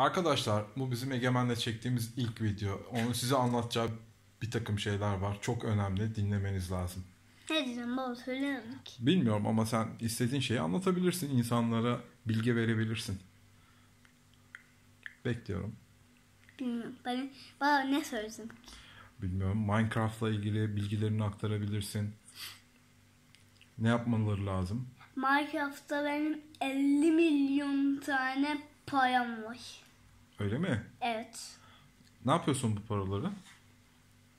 Arkadaşlar bu bizim Egemen'le çektiğimiz ilk video. Onu size anlatacak bir takım şeyler var. Çok önemli. Dinlemeniz lazım. Ne diyeceğim baba söylemedik. Bilmiyorum ama sen istediğin şeyi anlatabilirsin. insanlara bilgi verebilirsin. Bekliyorum. Bilmiyorum. Ben, baba ne söylesin? Bilmiyorum. Minecraft'la ilgili bilgilerini aktarabilirsin. Ne yapmaları lazım? Minecraft'ta benim 50 milyon tane payam var. Öyle mi? Evet. Ne yapıyorsun bu paraları?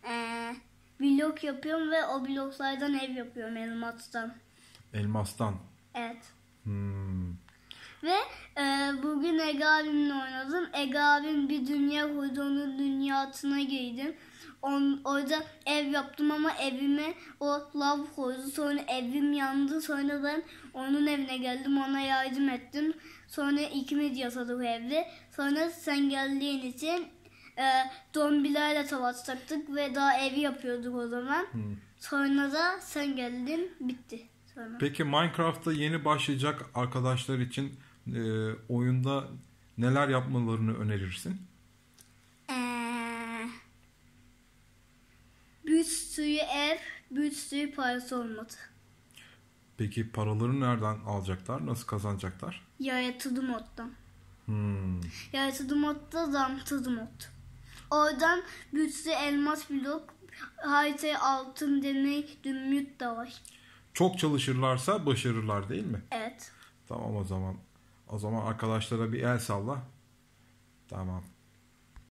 Ee, blok yapıyorum ve o bloklardan ev yapıyorum elmastan. Elmastan? Evet. Hmm. Ve e, bugün Ege abimle oynadım. Ege abim bir dünya kurdu onun dünyasına girdim. On, orada ev yaptım ama evime o lav koydu. Sonra evim yandı. Sonra ben onun evine geldim. Ona yardım ettim. Sonra ikimiz yaşadık evde. Sonra sen geldiğin için e, zombilerle taktık ve daha evi yapıyorduk o zaman. Hmm. Sonra da sen geldin. Bitti. Sonra. Peki Minecraft'ta yeni başlayacak arkadaşlar için e, oyunda neler yapmalarını önerirsin? Ee, bir ev, bir sürü parası olmadı. Peki paraları nereden alacaklar? Nasıl kazanacaklar? Yaratılı moddan. Hmm. Yaratılı modda zamtılı mod. Oradan bir sürü elmas blok, harita altın deney, dümrüt de var. Çok çalışırlarsa başarırlar değil mi? Evet. Tamam o zaman. O zaman arkadaşlara bir el salla. Tamam.